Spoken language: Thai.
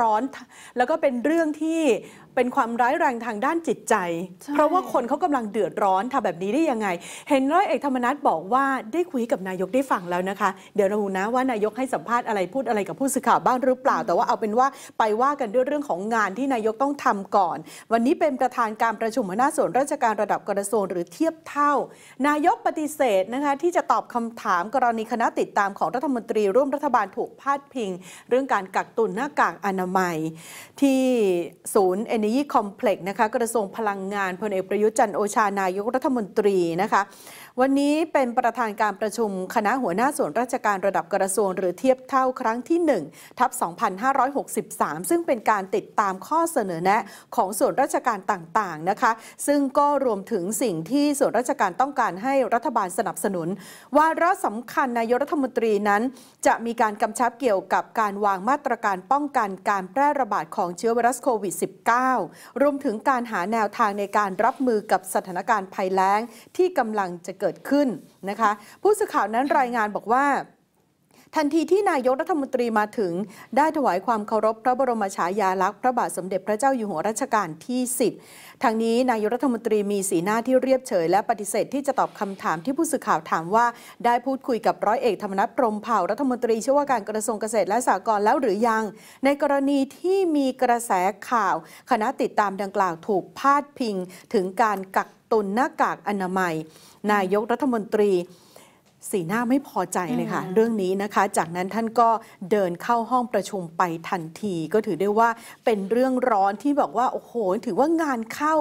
ร้อน แล้วก็เป็นเรื่องที่เป็นความร้ายแรงทางด้านจิตใจ เพราะว่าคนเขากำลังเดือดร้อนทำแบบนี้ได้ยังไง เห็นร้อยเอกธรรมนัฐบอกว่าได้คุยกับนายกได้ฟังแล้วนะคะ เดี๋ยวเราดูนะว่านายกให้สัมภาษณ์อะไรพูดอะไรกับผู้สื่อข่าวบ้างหรือเปล่า แต่ว่าเอาเป็นว่าไปว่ากันด้วยเรื่องของงานที่นายกต้องทำก่อน วันนี้เป็นประธานการประชุมหัวหน้าส่วนราชการระดับกระทรวงหรือเทียบเท่า นายกปฏิเสธนะคะที่จะตอบคำถามกรณีคณะติดตามของรัฐมนตรีร่วมรัฐบาลถูกพาดพิงเรื่องการกักตุนหน้ากากอนามัยที่ศูนย์ Energy Complex นะคะกระทรวงพลังงานพลเอกประยุทธ์จันโอชานายกรัฐมนตรีนะคะวันนี้เป็นประธานการประชุมคณะหัวหน้าส่วนราชการระดับกระทรวงหรือเทียบเท่าครั้งที่ 1 ทับ2563 ซึ่งเป็นการติดตามข้อเสนอแนะของส่วนราชการต่างๆนะคะซึ่งก็รวมถึงสิ่งที่ส่วนราชการต้องการให้รัฐบาลสนับสนุน ว่าระสำคัญนายกรัฐมนตรีนั้นจะมีการกำชับเกี่ยวกับการวางมาตรการป้องกันการแพร่ระบาดของเชื้อไวรัสโควิด -19 รวมถึงการหาแนวทางในการรับมือกับสถานการณ์ภัยแล้งที่กำลังจะเกิดขึ้นนะคะ ผู้สื่อข่าวนั้นรายงานบอกว่าทันทีที่นายกรัฐมนตรีมาถึง ได้ถวายความเคารพ พระบรมฉายาลักษณ์พระบาทสมเด็จพระเจ้าอยู่หัวรัชกาลที่ 10ทางนี้นายกรัฐมนตรีมีสีหน้าที่เรียบเฉย และปฏิเสธที่จะตอบคำถาม ที่ผู้สื่อข่าวถามว่าได้พูดคุยกับร้อยเอกธรรมนัฐพรมเผ่ารัฐมนตรีช่วยว่าการกระทรวงเกษตรและสหกรณ์แล้วหรือยัง ในกรณีที่มีกระแสข่าวคณะติดตามดังกล่าวถูกพาดพิง ถึงการกักตุนหน้ากากอนามัย นายกรัฐมนตรีสีหน้าไม่พอใจเลยค่ะ เรื่องนี้นะคะ จากนั้นท่านก็เดินเข้าห้องประชุมไปทันที ก็ถือได้ว่าเป็นเรื่องร้อนที่บอกว่า โอ้โหถือว่างานเข้า